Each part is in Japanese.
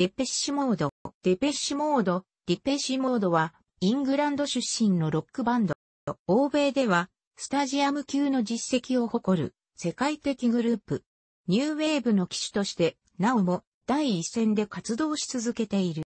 デペッシュモード。デペッシュモード。デペッシュモードは、イングランド出身のロックバンド。欧米では、スタジアム級の実績を誇る、世界的グループ。ニューウェーブの機種として、なおも、第一線で活動し続けている。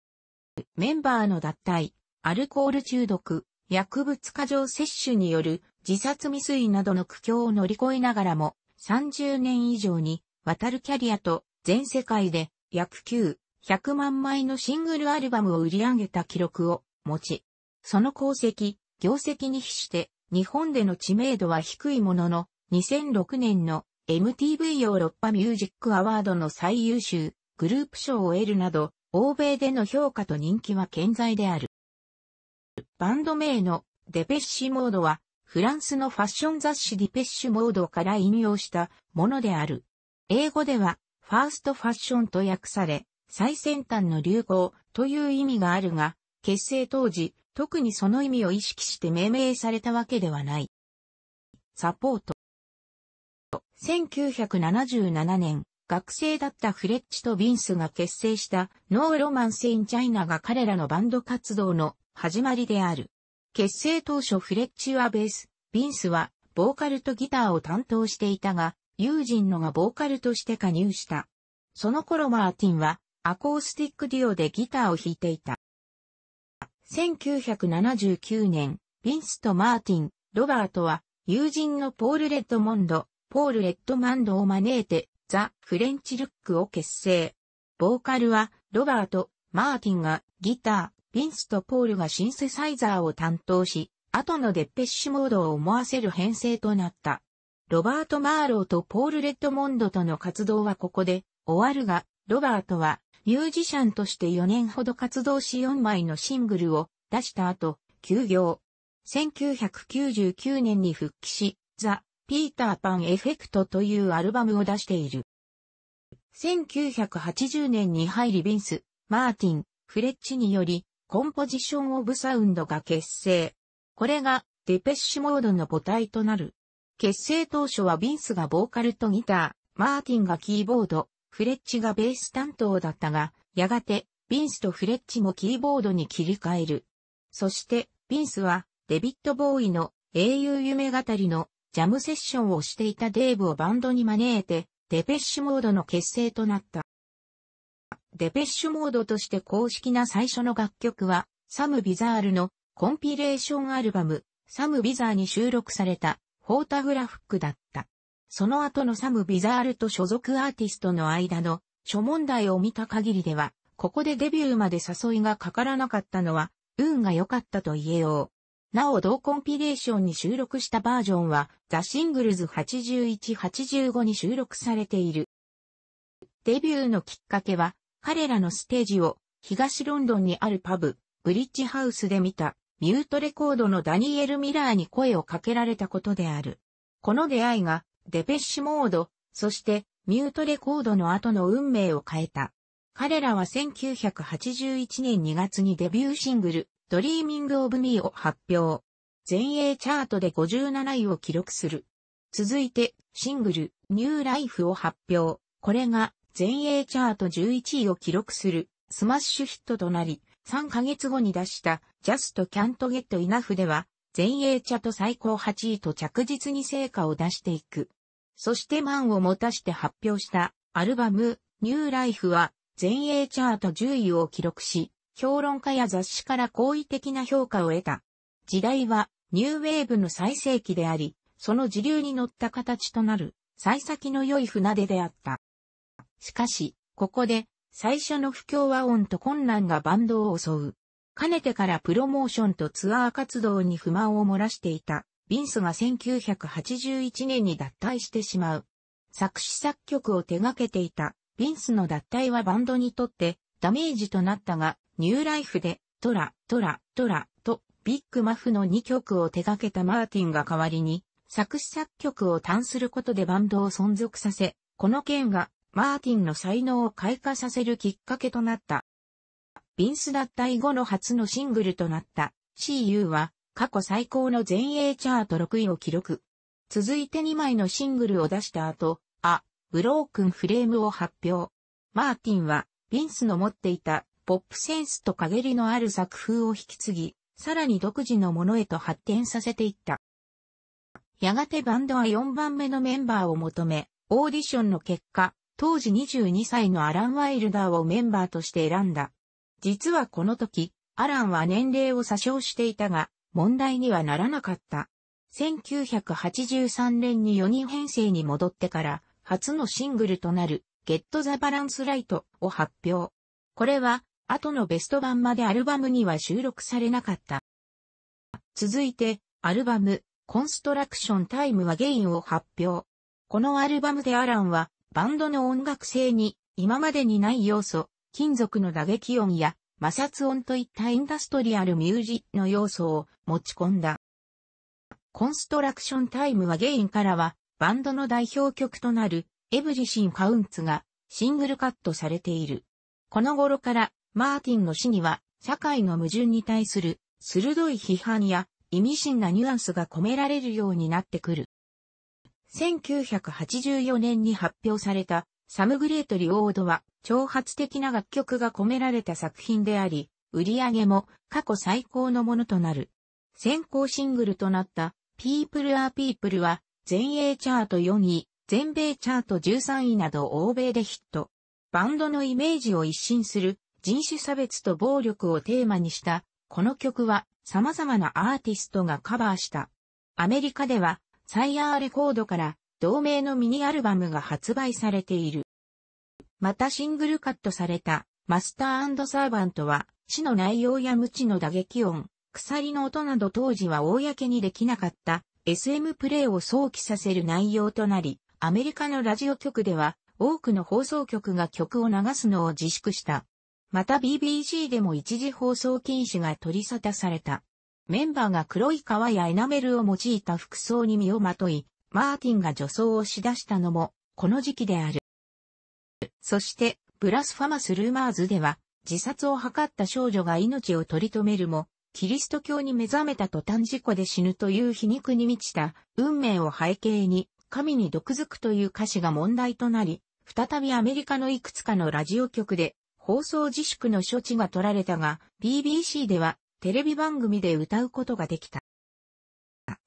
メンバーの脱退、アルコール中毒、薬物過剰摂取による自殺未遂などの苦境を乗り越えながらも30年以上にわたるキャリアと全世界で約9、100万枚のシングルアルバムを売り上げた記録を持ち、その功績、業績に比して日本での知名度は低いものの、2006年の MTV ヨーロッパミュージックアワードの最優秀グループ賞を得るなど、欧米での評価と人気は健在である。バンド名のデペッシュモードは、フランスのファッション雑誌ディペッシュモードから引用したものである。英語では、ファーストファッションと訳され、最先端の流行という意味があるが、結成当時、特にその意味を意識して命名されたわけではない。サポート。1977年、学生だったフレッチとビンスが結成したノーロマンスインチャイナが彼らのバンド活動の始まりである。結成当初フレッチはベース、ビンスはボーカルとギターを担当していたが、友人のがボーカルとして加入した。その頃マーティンはアコースティックデュオでギターを弾いていた。1979年、ヴィンスとマーティン、ロバートは、友人のポール・レッドモンド、ポール・レッドマンドを招いて、ザ・フレンチ・ルックを結成。ボーカルは、ロバート、マーティンが、ギター、ヴィンスとポールがシンセサイザーを担当し、後のデッペッシュモードを思わせる編成となった。ロバート・マーローとポール・レッドモンドとの活動はここで終わるが、ロバートはミュージシャンとして4年ほど活動し4枚のシングルを出した後、休業。1999年に復帰し、ザ・ピーターパンエフェクトというアルバムを出している。1980年にハイリ・ビンス、マーティン、フレッチにより、コンポジション・オブ・サウンドが結成。これが、デペッシュモードの母体となる。結成当初はビンスがボーカルとギター、マーティンがキーボード、フレッチがベース担当だったが、やがて、ビンスとフレッチもキーボードに切り替える。そして、ビンスは、デビット・ボーイの英雄夢語りのジャムセッションをしていたデーブをバンドに招いて、デペッシュモードの結成となった。デペッシュモードとして公式な最初の楽曲は、サム・ビザールのコンピレーションアルバム、サム・ビザーに収録された、フォータグラフックだった。その後のサム・ビザールと所属アーティストの間の諸問題を見た限りでは、ここでデビューまで誘いがかからなかったのは、運が良かったと言えよう。なお同コンピレーションに収録したバージョンは、ザ・シングルズ8185に収録されている。デビューのきっかけは、彼らのステージを、東ロンドンにあるパブ、ブリッジハウスで見た、ミュートレコードのダニエル・ミラーに声をかけられたことである。この出会いが、デペッシュモード、そしてミュートレコードの後の運命を変えた。彼らは1981年2月にデビューシングル、ドリーミングオブミーを発表。全英チャートで57位を記録する。続いて、シングル、ニューライフを発表。これが、全英チャート11位を記録する、スマッシュヒットとなり、3ヶ月後に出した、Just Can't Get Enough では、全英チャート最高8位と着実に成果を出していく。そして満を持たして発表したアルバム、ニューライフは全英チャート10位を記録し、評論家や雑誌から好意的な評価を得た。時代はニューウェーブの最盛期であり、その時流に乗った形となる、幸先の良い船出であった。しかし、ここで最初の不協和音と困難がバンドを襲う。かねてからプロモーションとツアー活動に不満を漏らしていたビンスが1981年に脱退してしまう。作詞作曲を手掛けていた、ビンスの脱退はバンドにとってダメージとなったが、ニューライフで、トラ、トラ、トラ、と、ビッグマフの2曲を手掛けたマーティンが代わりに、作詞作曲を担することでバンドを存続させ、この件が、マーティンの才能を開花させるきっかけとなった。ビンス脱退後の初のシングルとなった c u は過去最高の全英チャート6位を記録。続いて2枚のシングルを出した後、あ、ブロークンフレームを発表。マーティンは、ィンスの持っていたポップセンスと陰りのある作風を引き継ぎ、さらに独自のものへと発展させていった。やがてバンドは4番目のメンバーを求め、オーディションの結果、当時22歳のアラン・ワイルダーをメンバーとして選んだ。実はこの時、アランは年齢を詐称していたが、問題にはならなかった。1983年に4人編成に戻ってから初のシングルとなる Get the Balance i g h t を発表。これは後のベスト版までアルバムには収録されなかった。続いてアルバムコンストラクションタイムはゲインを発表。このアルバムでアランはバンドの音楽性に今までにない要素、金属の打撃音や摩擦音といったインダストリアルミュージの要素を持ち込んだ。コンストラクションタイムはゲインからはバンドの代表曲となるエブリシンカウンツがシングルカットされている。この頃からマーティンの死には社会の矛盾に対する鋭い批判や意味深なニュアンスが込められるようになってくる。1984年に発表されたサムグレートリオードは挑発的な楽曲が込められた作品であり、売り上げも過去最高のものとなる。先行シングルとなった People are People は全英チャート4位、全米チャート13位など欧米でヒット。バンドのイメージを一新する人種差別と暴力をテーマにしたこの曲は様々なアーティストがカバーした。アメリカではサイヤーレコードから同名のミニアルバムが発売されている。またシングルカットされたマスターサーバントは、死の内容や無知の打撃音、鎖の音など当時は公にできなかった SM プレイを想起させる内容となり、アメリカのラジオ局では多くの放送局が曲を流すのを自粛した。また BBC でも一時放送禁止が取り沙汰された。メンバーが黒い革やエナメルを用いた服装に身をまとい、マーティンが女装をしだしたのも、この時期である。そして、ブラスファマス・ルーマーズでは、自殺を図った少女が命を取り留めるも、キリスト教に目覚めた途端事故で死ぬという皮肉に満ちた運命を背景に神に毒づくという歌詞が問題となり、再びアメリカのいくつかのラジオ局で放送自粛の処置が取られたが、BBC ではテレビ番組で歌うことができた。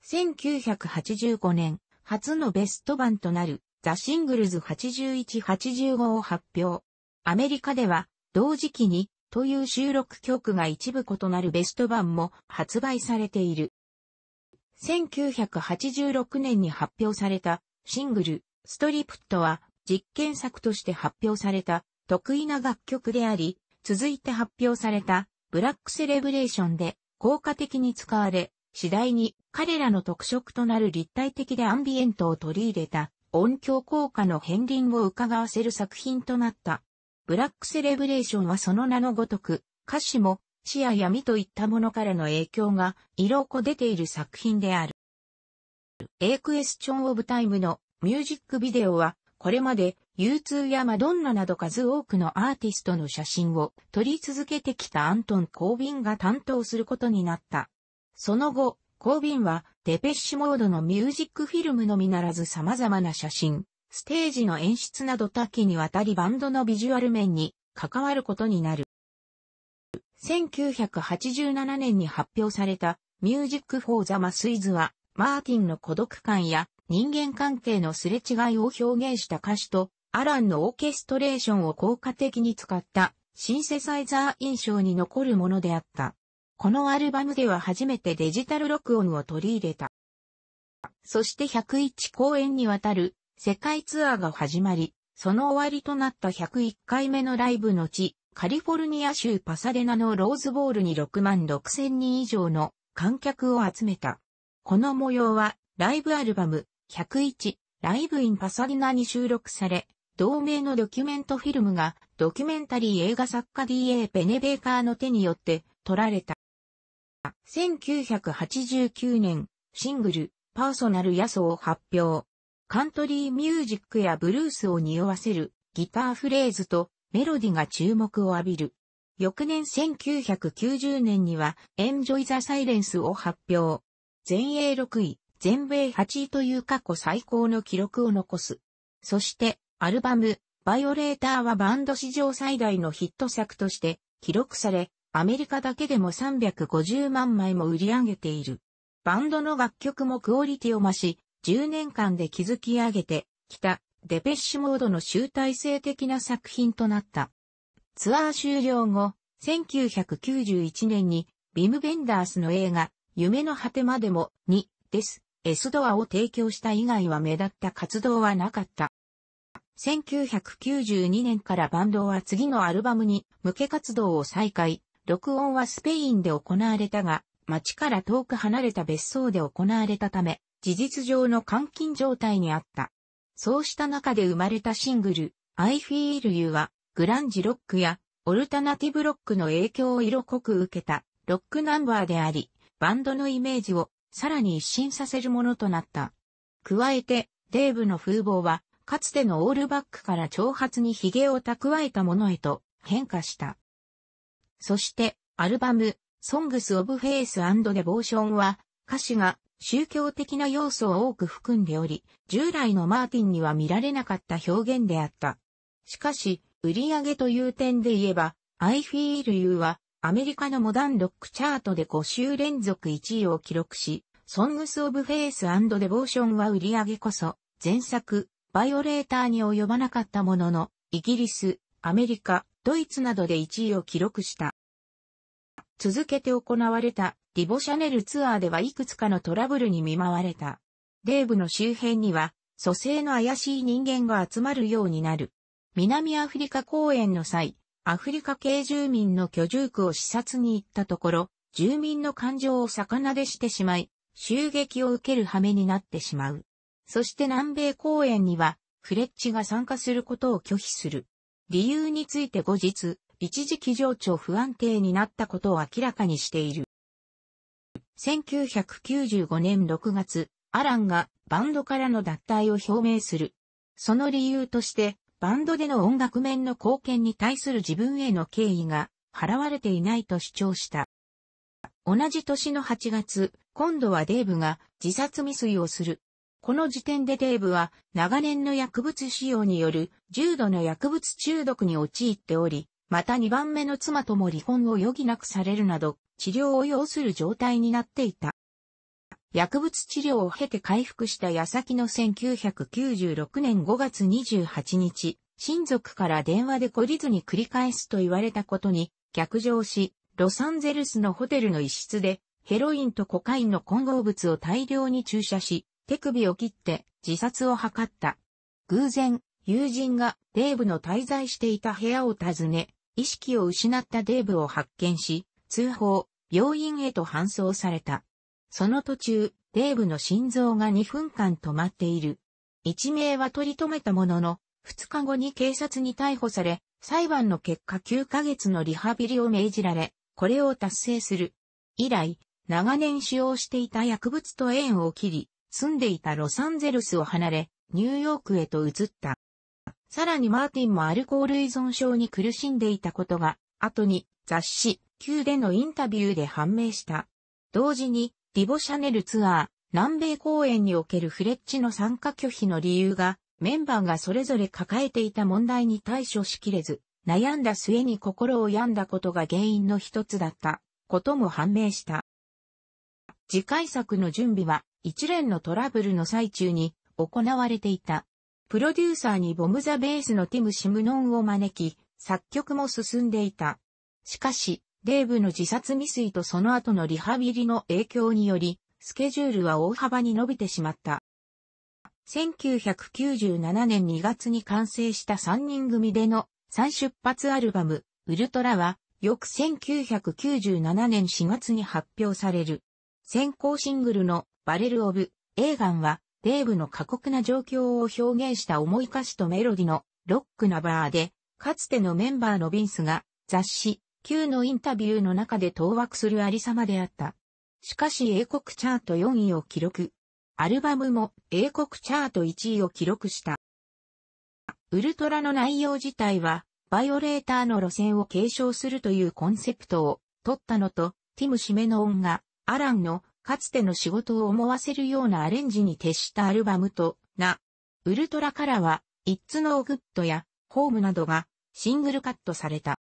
1985年、初のベスト版となるザ・シングルズ8185を発表。アメリカでは、同時期に、という収録曲が一部異なるベスト版も発売されている。1986年に発表されたシングル、ストリプットは実験作として発表された得意な楽曲であり、続いて発表されたブラックセレブレーションで効果的に使われ、次第に彼らの特色となる立体的でアンビエントを取り入れた音響効果の片鱗を伺わせる作品となった。ブラックセレブレーションはその名のごとく、歌詞も、視や闇といったものからの影響が、色濃出ている作品である。A Question of Time のミュージックビデオは、これまで U2 やマドンナなど数多くのアーティストの写真を撮り続けてきたアントン・コービンが担当することになった。その後、コービンはデペッシュモードのミュージックフィルムのみならず様々な写真、ステージの演出など多岐にわたりバンドのビジュアル面に関わることになる。1987年に発表されたミュージックフォーザマスイズは、マーティンの孤独感や人間関係のすれ違いを表現した歌詞と、アランのオーケストレーションを効果的に使ったシンセサイザー印象に残るものであった。このアルバムでは初めてデジタル録音を取り入れた。そして101公演にわたる世界ツアーが始まり、その終わりとなった101回目のライブの地、カリフォルニア州パサデナのローズボールに6万6千人以上の観客を集めた。この模様はライブアルバム101ライブインパサデナに収録され、同名のドキュメントフィルムがドキュメンタリー映画作家 D.A. ベネベーカーの手によって撮られた。1989年、シングル、パーソナル野草を発表。カントリーミュージックやブルースを匂わせるギターフレーズとメロディが注目を浴びる。翌年1990年には Enjoy the Silence を発表。全英6位、全米8位という過去最高の記録を残す。そしてアルバム、バイオレーターはバンド史上最大のヒット作として記録され、アメリカだけでも350万枚も売り上げている。バンドの楽曲もクオリティを増し、10年間で築き上げてきたデペッシュモードの集大成的な作品となった。ツアー終了後、1991年にビム・ベンダースの映画、夢の果てまでも2です。S ドアを提供した以外は目立った活動はなかった。1992年からバンドは次のアルバムに向け活動を再開、録音はスペインで行われたが、町から遠く離れた別荘で行われたため、事実上の監禁状態にあった。そうした中で生まれたシングル、I Feel You は、グランジロックや、オルタナティブロックの影響を色濃く受けた、ロックナンバーであり、バンドのイメージを、さらに一新させるものとなった。加えて、デーブの風貌は、かつてのオールバックから長髪に髭を蓄えたものへと変化した。そして、アルバム、Songs of f a ス＆ t h and Devotion は、歌詞が宗教的な要素を多く含んでおり、従来のマーティンには見られなかった表現であった。しかし、売上という点で言えば、I Feel You は、アメリカのモダンロックチャートで5週連続1位を記録し、Songs of f a ス＆ t h and Devotion は売上こそ、前作、バイオレーターに及ばなかったものの、イギリス、アメリカ、ドイツなどで1位を記録した。続けて行われたリボシャネルツアーではいくつかのトラブルに見舞われた。デーブの周辺には、蘇生の怪しい人間が集まるようになる。南アフリカ公演の際、アフリカ系住民の居住区を視察に行ったところ、住民の感情を逆なでしてしまい、襲撃を受ける羽目になってしまう。そして南米公演には、フレッチが参加することを拒否する。理由について後日、一時期情緒不安定になったことを明らかにしている。1995年6月、アランがバンドからの脱退を表明する。その理由として、バンドでの音楽面の貢献に対する自分への敬意が払われていないと主張した。同じ年の8月、今度はデーブが自殺未遂をする。この時点でデーブは長年の薬物使用による重度の薬物中毒に陥っており、また2番目の妻とも離婚を余儀なくされるなど治療を要する状態になっていた。薬物治療を経て回復した矢先の1996年5月28日、親族から電話で懲りずに繰り返すと言われたことに逆上し、ロサンゼルスのホテルの一室でヘロインとコカインの混合物を大量に注射し、手首を切って自殺を図った。偶然、友人がデーブの滞在していた部屋を訪ね、意識を失ったデーブを発見し、通報、病院へと搬送された。その途中、デーブの心臓が2分間止まっている。一命は取り留めたものの、2日後に警察に逮捕され、裁判の結果9ヶ月のリハビリを命じられ、これを達成する。以来、長年使用していた薬物と縁を切り、住んでいたロサンゼルスを離れ、ニューヨークへと移った。さらにマーティンもアルコール依存症に苦しんでいたことが、後に雑誌、Q でのインタビューで判明した。同時に、ディボ・シャネルツアー、南米公演におけるフレッチの参加拒否の理由が、メンバーがそれぞれ抱えていた問題に対処しきれず、悩んだ末に心を病んだことが原因の一つだった、ことも判明した。次回作の準備は、一連のトラブルの最中に行われていた。プロデューサーにボムザベースのティム・シムノンを招き、作曲も進んでいた。しかし、デーブの自殺未遂とその後のリハビリの影響により、スケジュールは大幅に伸びてしまった。1997年2月に完成した3人組での再出発アルバム、ウルトラは、翌1997年4月に発表される。先行シングルのバレル・オブ・エーガンは、デーブの過酷な状況を表現した重い歌詞とメロディのロックなバーで、かつてのメンバーのビンスが雑誌 Q のインタビューの中で当惑するありさまであった。しかし英国チャート4位を記録。アルバムも英国チャート1位を記録した。ウルトラの内容自体は、バイオレーターの路線を継承するというコンセプトを取ったのと、ティム・シメノンが、アランのかつての仕事を思わせるようなアレンジに徹したアルバムとな、ウルトラからは、It's No Good や、ホームなどがシングルカットされた。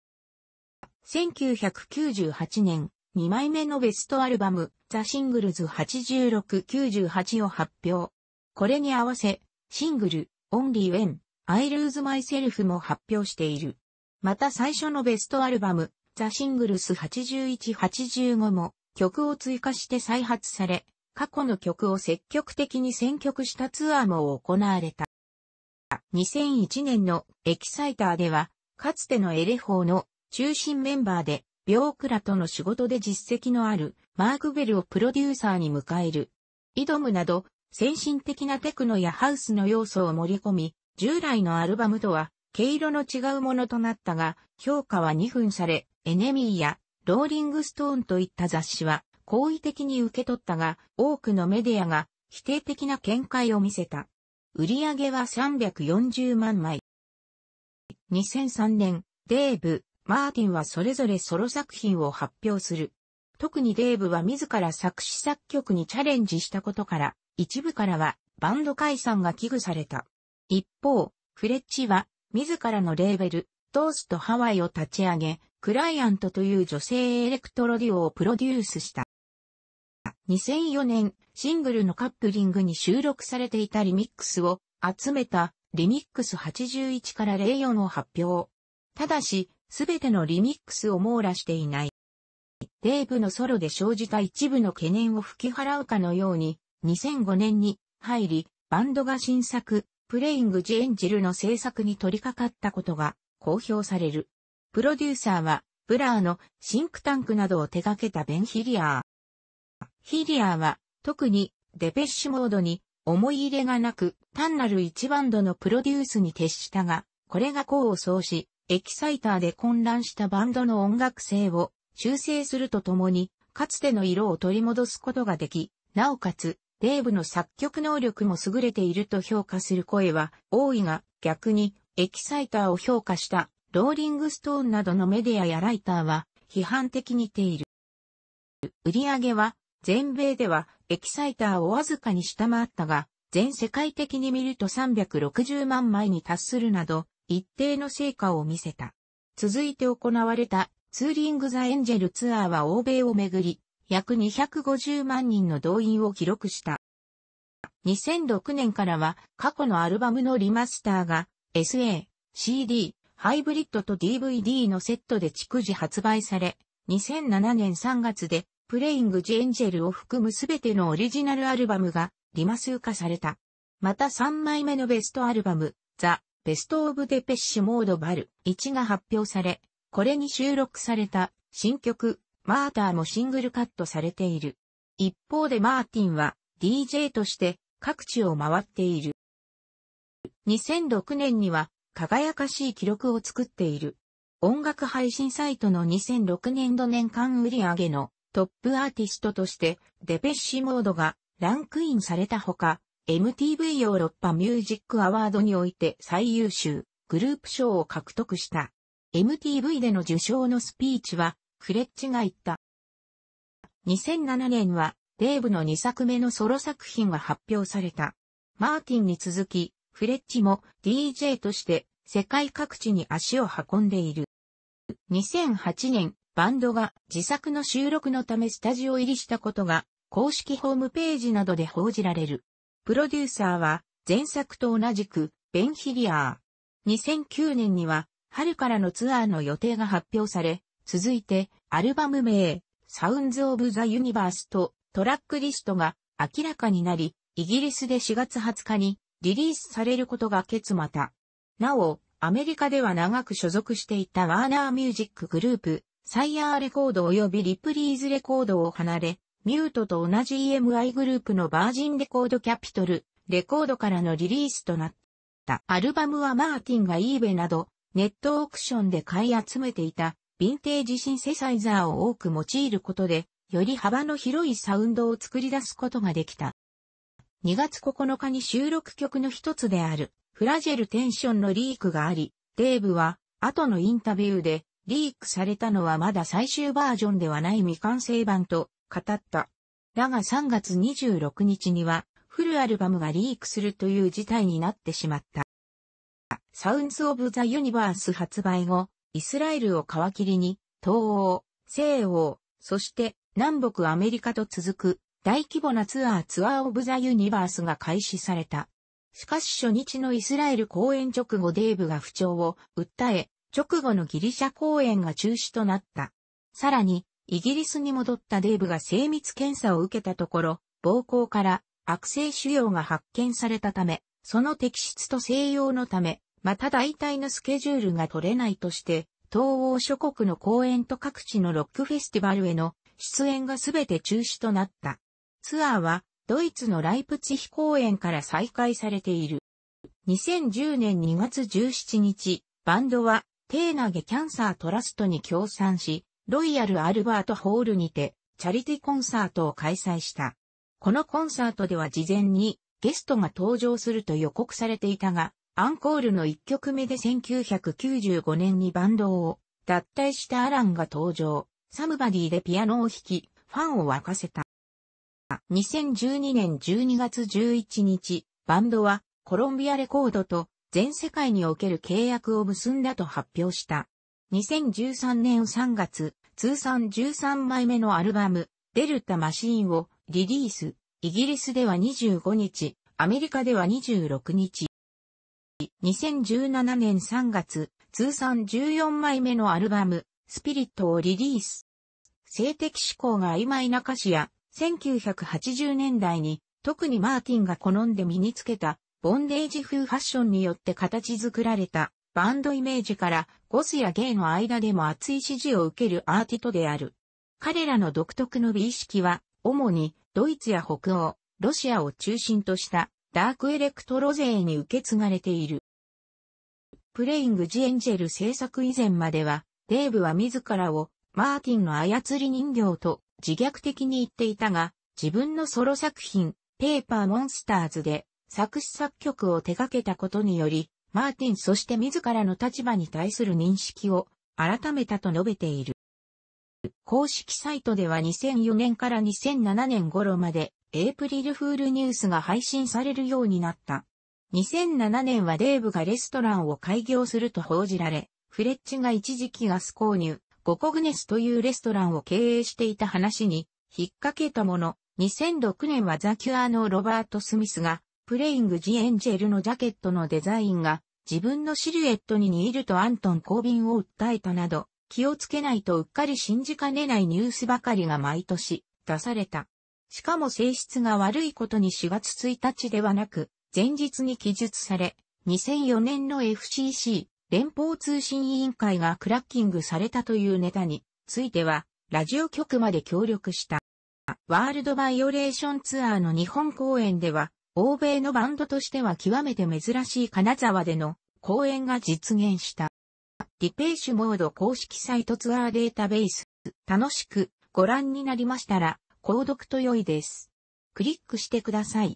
1998年、2枚目のベストアルバム、ザ・シングルズ8698を発表。これに合わせ、シングル、Only When, I Lose Myself も発表している。また最初のベストアルバム、ザ・シングルス8185も、曲を追加して再発され、過去の曲を積極的に選曲したツアーも行われた。2001年のエキサイターでは、かつてのエレフォーの中心メンバーで、ビョークラとの仕事で実績のあるマーク・ベルをプロデューサーに迎える。イドムなど、先進的なテクノやハウスの要素を盛り込み、従来のアルバムとは、毛色の違うものとなったが、評価は2分され、エネミーやローリングストーンといった雑誌は好意的に受け取ったが、多くのメディアが否定的な見解を見せた。売上は340万枚。2003年、デーブ、マーティンはそれぞれソロ作品を発表する。特にデーブは自ら作詞作曲にチャレンジしたことから、一部からはバンド解散が危惧された。一方、フレッチは自らのレーベル、トーストハワイを立ち上げ、クライアントという女性エレクトロデュオをプロデュースした。2004年、シングルのカップリングに収録されていたリミックスを集めたリミックス81から04を発表。ただし、すべてのリミックスを網羅していない。デーブのソロで生じた一部の懸念を吹き払うかのように、2005年に入り、バンドが新作、プレイング・ジ・エンジェルの制作に取り掛かったことが公表される。プロデューサーは、ブラーのシンクタンクなどを手掛けたベン・ヒリアー。ヒリアーは、特にデペッシュモードに思い入れがなく、単なる一バンドのプロデュースに徹したが、これが功を奏し、エキサイターで混乱したバンドの音楽性を修正するとともに、かつての色を取り戻すことができ、なおかつ、デーブの作曲能力も優れていると評価する声は多いが、逆にエキサイターを評価したローリングストーンなどのメディアやライターは批判的にている。売上は全米ではエキサイターをわずかに下回ったが、全世界的に見ると360万枚に達するなど、一定の成果を見せた。続いて行われたツーリング・ザ・エンジェルツアーは欧米をめぐり、約250万人の動員を記録した。2006年からは過去のアルバムのリマスターが SA、CD、ハイブリッドと DVD のセットで逐次発売され、2007年3月で、プレイング・ジ・エンジェルを含むすべてのオリジナルアルバムが、リマス化された。また3枚目のベストアルバム、ザ・ベスト・オブ・デペッシュ・モード・バル1が発表され、これに収録された新曲、マーターもシングルカットされている。一方でマーティンは DJ として各地を回っている。2006年には輝かしい記録を作っている。音楽配信サイトの2006年度年間売上のトップアーティストとしてデペッシモードがランクインされたほか、MTV ヨーロッパミュージックアワードにおいて最優秀グループ賞を獲得した。MTV での受賞のスピーチはフレッチが言った。2007年はデーブの2作目のソロ作品が発表された。マーティンに続きフレッチも DJ として世界各地に足を運んでいる。2008年、バンドが自作の収録のためスタジオ入りしたことが公式ホームページなどで報じられる。プロデューサーは前作と同じくベンヒリアー。2009年には春からのツアーの予定が発表され、続いてアルバム名サウンズ・オブ・ザ・ユニバースとトラックリストが明らかになり、イギリスで4月20日にリリースされることが決また。なお、アメリカでは長く所属していたワーナーミュージックグループ、サイヤーレコード及びリプリーズレコードを離れ、ミュートと同じ EMI グループのバージンレコードキャピトル、レコードからのリリースとなった。アルバムはマーティンが e ーベなど、ネットオークションで買い集めていた、ヴィンテージシンセサイザーを多く用いることで、より幅の広いサウンドを作り出すことができた。2月9日に収録曲の一つである、フラジェルテンションのリークがあり、デーブは、後のインタビューで、リークされたのはまだ最終バージョンではない未完成版と語った。だが3月26日には、フルアルバムがリークするという事態になってしまった。サウンズ・オブ・ザ・ユニバース発売後、イスラエルを皮切りに、東欧、西欧、そして南北アメリカと続く大規模なツアーツアーオブザユニバースが開始された。しかし初日のイスラエル公演直後デーブが不調を訴え、直後のギリシャ公演が中止となった。さらに、イギリスに戻ったデーブが精密検査を受けたところ、膀胱から悪性腫瘍が発見されたため、その摘出と静養のため、また大体のスケジュールが取れないとして、東欧諸国の公演と各地のロックフェスティバルへの出演が全て中止となった。ツアーはドイツのライプツヒ公園から再開されている。2010年2月17日、バンドはテーナゲキャンサートラストに協賛し、ロイヤル・アルバート・ホールにてチャリティコンサートを開催した。このコンサートでは事前にゲストが登場すると予告されていたが、アンコールの1曲目で1995年にバンドを脱退したアランが登場、サムバディでピアノを弾き、ファンを沸かせた。2012年12月11日、バンドはコロンビアレコードと全世界における契約を結んだと発表した。2013年3月、通算13枚目のアルバム、デルタマシーンをリリース。イギリスでは25日、アメリカでは26日。2017年3月、通算14枚目のアルバム、スピリットをリリース。性的思考が曖昧な歌詞や1980年代に特にマーティンが好んで身につけたボンデージ風ファッションによって形作られたバンドイメージからゴスやゲイの間でも熱い支持を受けるアーティトである。彼らの独特の美意識は主にドイツや北欧、ロシアを中心としたダークエレクトロ勢に受け継がれている。プレイング・ジ・エンジェル制作以前まではデーブは自らをマーティンの操り人形と自虐的に言っていたが、自分のソロ作品、ペーパーモンスターズで作詞作曲を手掛けたことにより、マーティンそして自らの立場に対する認識を改めたと述べている。公式サイトでは2004年から2007年頃までエイプリルフールニュースが配信されるようになった。2007年はデーブがレストランを開業すると報じられ、フレッチが一時期ガス購入、ゴコグネスというレストランを経営していた話に引っ掛けたもの、2006年はザ・キュアのロバート・スミスが、プレイング・ジ・エンジェルのジャケットのデザインが、自分のシルエットに似るとアントン・コービンを訴えたなど、気をつけないとうっかり信じかねないニュースばかりが毎年出された。しかも性質が悪いことに4月1日ではなく、前日に記述され、2004年の FCC 連邦通信委員会がクラッキングされたというネタについては、ラジオ局まで協力した。ワールドバイオレーションツアーの日本公演では、欧米のバンドとしては極めて珍しい金沢での公演が実現した。ディペーシュモード公式サイトツアーデータベース。楽しくご覧になりましたら、購読と良いです。クリックしてください。